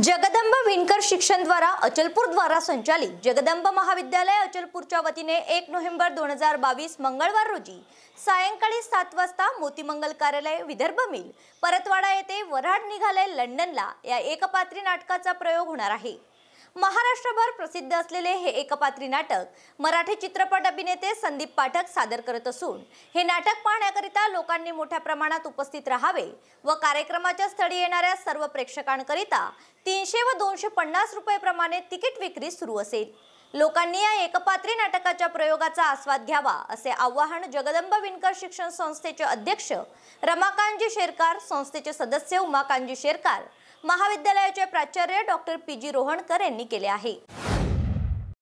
जगदंब विणकर शिक्षण द्वारा अचलपूर द्वारा संचालित जगदंब महाविद्यालय अचलपूरच्या वतीने एक नोव्हेंबर दोन हजार बावीस मंगळवार रोजी सायंकाळी सात वाजता मोतीमंगल कार्यालय विदर्भ मिल परतवाडा येथे वराड निघालय लंडनला या एकपात्री नाटकाचा प्रयोग होणार आहे महाराष्ट्रभर प्रसिद्ध असलेले हे एकपात्री नाटक मराठी चित्रपट अभिनेते संदीप पाठक सादर करत असून हे नाटक पाहण्याकरिता लोकांनी मोठ्या प्रमाणात उपस्थित राहावे व कार्यक्रमाच्या स्थळी येणाऱ्या सर्व प्रेक्षकांकरिता तीनशे व दोनशे पन्नास रुपयेप्रमाणे तिकीट विक्री सुरू असेल लोकांनी या एकपात्री नाटकाच्या प्रयोगाचा आस्वाद घ्यावा असे आवाहन जगदंब विणकर शिक्षण संस्थेचे अध्यक्ष रमाकांतजी शेरकार संस्थेचे सदस्य उमाकांतजी शेरकार महाविद्यालयाचे प्राचार्य डॉक्टर पी जी रोहणकर यांनी केले आहे